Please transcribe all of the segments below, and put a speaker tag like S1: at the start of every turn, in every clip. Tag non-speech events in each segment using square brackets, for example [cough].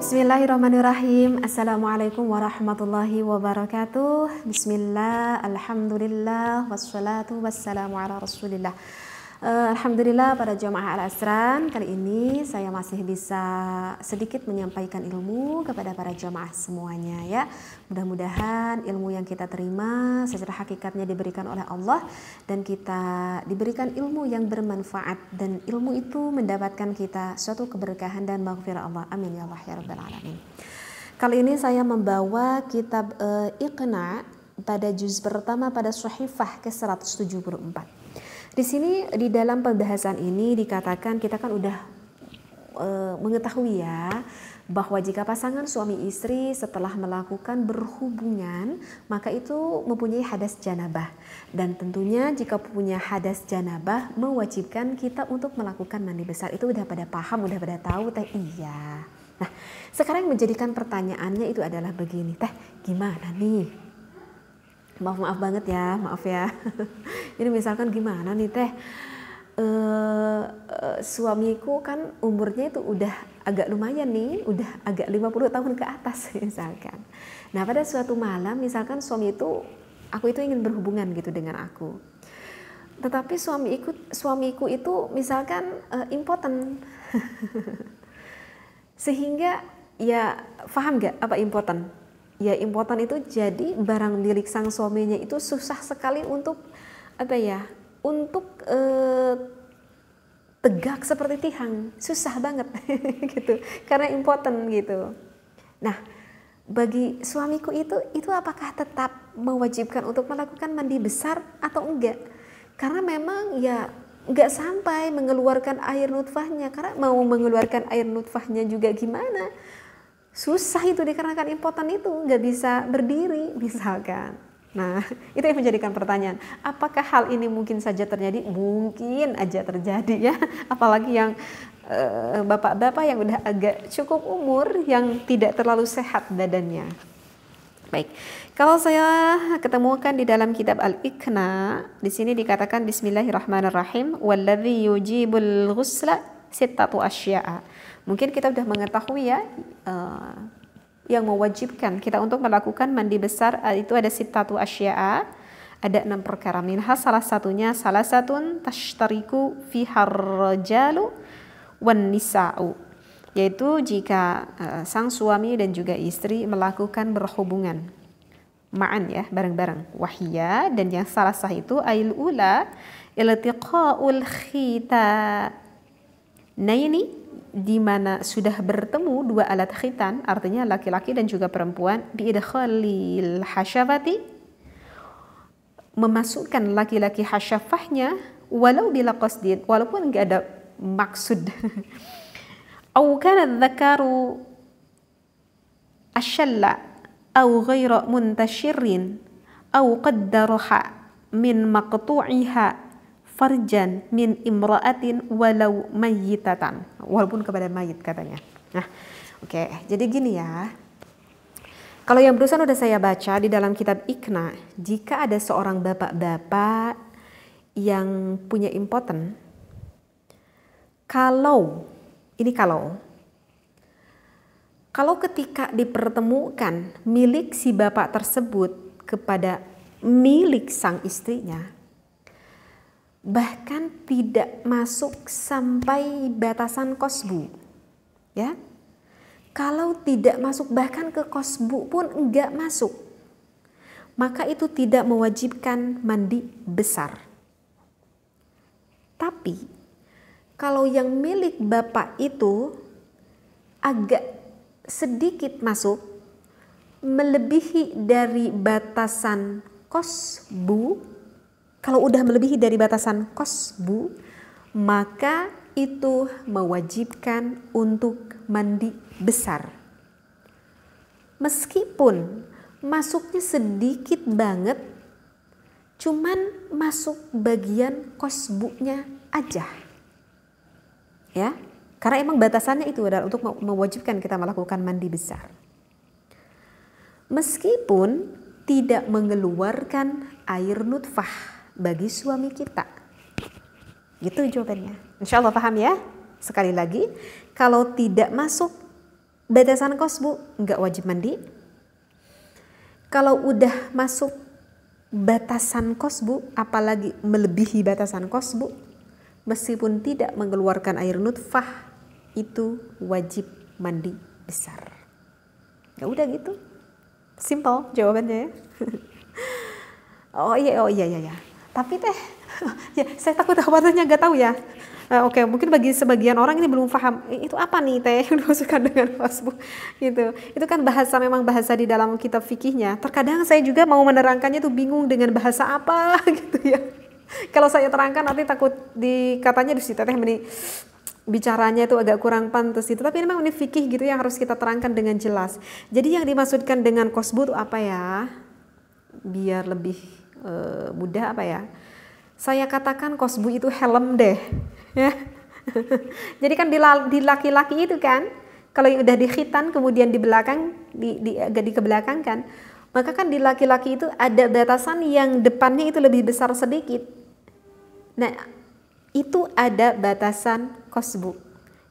S1: Bismillahirrahmanirrahim Assalamualaikum warahmatullahi wabarakatuh Bismillah, Alhamdulillah Wassalatu wassalamu ala rasulillah Uh, Alhamdulillah pada jamaah Al Asran kali ini saya masih bisa sedikit menyampaikan ilmu kepada para jamaah semuanya ya. Mudah-mudahan ilmu yang kita terima secara hakikatnya diberikan oleh Allah dan kita diberikan ilmu yang bermanfaat dan ilmu itu mendapatkan kita suatu keberkahan dan maghfirah Allah. Amin ya Allah ya rabbal alamin. Kali ini saya membawa kitab uh, Iqna pada juz pertama pada Suhifah ke-174. Di sini di dalam pembahasan ini dikatakan kita kan udah e, mengetahui ya bahwa jika pasangan suami istri setelah melakukan berhubungan maka itu mempunyai hadas janabah dan tentunya jika punya hadas janabah mewajibkan kita untuk melakukan mandi besar itu udah pada paham udah pada tahu teh iya nah sekarang yang menjadikan pertanyaannya itu adalah begini teh gimana nih maaf maaf banget ya maaf ya ini [laughs] misalkan gimana nih teh e, suamiku kan umurnya itu udah agak lumayan nih udah agak 50 tahun ke atas [laughs] misalkan nah pada suatu malam misalkan suami itu aku itu ingin berhubungan gitu dengan aku tetapi suami ikut suamiku itu misalkan e, impoten [laughs] sehingga ya faham gak apa impoten ya impotan itu jadi barang milik sang suaminya itu susah sekali untuk apa ya untuk eh, tegak seperti tiang susah banget [laughs] gitu karena impoten gitu nah bagi suamiku itu itu apakah tetap mewajibkan untuk melakukan mandi besar atau enggak karena memang ya enggak sampai mengeluarkan air nutfahnya karena mau mengeluarkan air nutfahnya juga gimana susah itu dikarenakan impoten itu nggak bisa berdiri misalkan nah [laughs] itu yang menjadikan pertanyaan apakah hal ini mungkin saja terjadi mungkin aja terjadi ya [laughs] apalagi yang eh, bapak-bapak yang udah agak cukup umur yang tidak terlalu sehat badannya baik kalau saya ketemukan di dalam kitab al-ikna di sini dikatakan Bismillahirrahmanirrahim waladhi yujibul ghusla sitatu asya'a Mungkin kita sudah mengetahui ya uh, yang mewajibkan kita untuk melakukan mandi besar eh, itu ada sitatu asya'a, ada enam perkara minha salah satunya salah satun tashtariku fi harjalu wan nisa'u yaitu jika uh, sang suami dan juga istri melakukan berhubungan ma'an ya bareng-bareng wahia dan yang salah sah itu ail ula iltiqaul khita naini di mana sudah bertemu dua alat khitan artinya laki-laki dan juga perempuan bi idkhalil hasyafati memasukkan laki-laki hasyafahnya walau bila qasdin walaupun enggak ada maksud [laughs] au kana dzakaru asyalla au ghaira muntashirin au qaddaraha min maqtu'iha farjan min imra'atin walau mayyitatan walaupun kepada mayit katanya nah oke okay. jadi gini ya kalau yang berusaha udah saya baca di dalam kitab Ikna jika ada seorang bapak-bapak yang punya impoten kalau ini kalau kalau ketika dipertemukan milik si bapak tersebut kepada milik sang istrinya bahkan tidak masuk sampai batasan kosbu ya kalau tidak masuk bahkan ke kosbu pun enggak masuk maka itu tidak mewajibkan mandi besar tapi kalau yang milik bapak itu agak sedikit masuk melebihi dari batasan kosbu kalau udah melebihi dari batasan kos bu, maka itu mewajibkan untuk mandi besar. Meskipun masuknya sedikit banget, cuman masuk bagian kos bunya aja. Ya, karena emang batasannya itu adalah untuk mewajibkan kita melakukan mandi besar. Meskipun tidak mengeluarkan air nutfah bagi suami kita? Gitu jawabannya. Insya Allah paham ya? Sekali lagi, kalau tidak masuk batasan kos bu, nggak wajib mandi. Kalau udah masuk batasan kos bu, apalagi melebihi batasan kos bu, meskipun tidak mengeluarkan air nutfah, itu wajib mandi besar. Ya udah gitu, simple jawabannya ya. [laughs] oh iya, oh iya, iya, iya. Tapi teh, [laughs] ya saya takut khawatirnya nggak tahu ya. uh, Oke, okay. mungkin bagi sebagian orang ini belum paham itu apa nih teh [laughs] yang dimaksudkan dengan wasbu gitu. Itu kan bahasa memang bahasa di dalam kitab fikihnya. Terkadang saya juga mau menerangkannya tuh bingung dengan bahasa apa [laughs] gitu ya. Kalau saya terangkan nanti takut dikatanya di situ teh meni bicaranya itu agak kurang pantas itu. Tapi memang ini fikih gitu yang harus kita terangkan dengan jelas. Jadi yang dimaksudkan dengan kosbu itu apa ya? Biar lebih uh, apa ya? Saya katakan kosbu itu helm deh. Ya. [laughs] Jadi kan di laki-laki itu kan, kalau yang udah dikhitan kemudian di belakang di, di agak di kebelakang kan, maka kan di laki-laki itu ada batasan yang depannya itu lebih besar sedikit. Nah, itu ada batasan kosbu.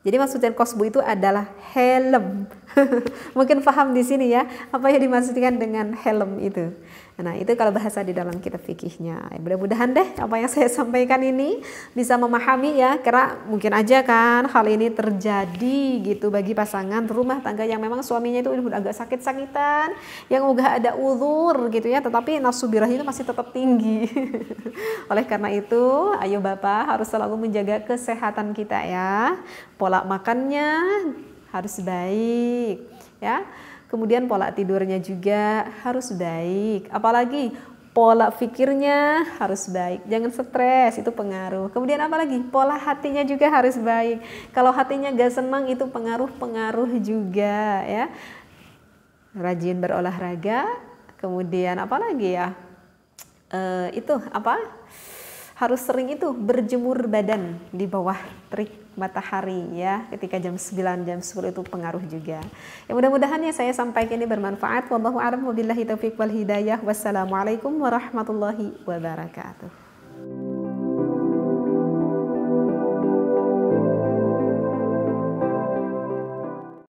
S1: Jadi maksudnya kosbu itu adalah helm. [laughs] Mungkin paham di sini ya, apa yang dimaksudkan dengan helm itu. Nah, itu kalau bahasa di dalam kitab fikihnya. mudah-mudahan deh apa yang saya sampaikan ini bisa memahami ya, karena mungkin aja kan hal ini terjadi gitu bagi pasangan rumah tangga yang memang suaminya itu udah agak sakit-sakitan, yang udah ada uzur gitu ya, tetapi nafsu birahi itu masih tetap tinggi. [laughs] Oleh karena itu, ayo Bapak harus selalu menjaga kesehatan kita ya. Pola pola makannya harus baik ya. Kemudian pola tidurnya juga harus baik. Apalagi pola pikirnya harus baik. Jangan stres, itu pengaruh. Kemudian apalagi? Pola hatinya juga harus baik. Kalau hatinya gak senang itu pengaruh-pengaruh juga ya. Rajin berolahraga, kemudian apalagi ya? E, itu apa? Harus sering itu berjemur badan di bawah terik matahari ya ketika jam 9 jam 10 itu pengaruh juga ya mudah-mudahan yang saya sampaikan ini bermanfaat wallahu a'lam wabillahi taufiq wal hidayah wassalamualaikum warahmatullahi wabarakatuh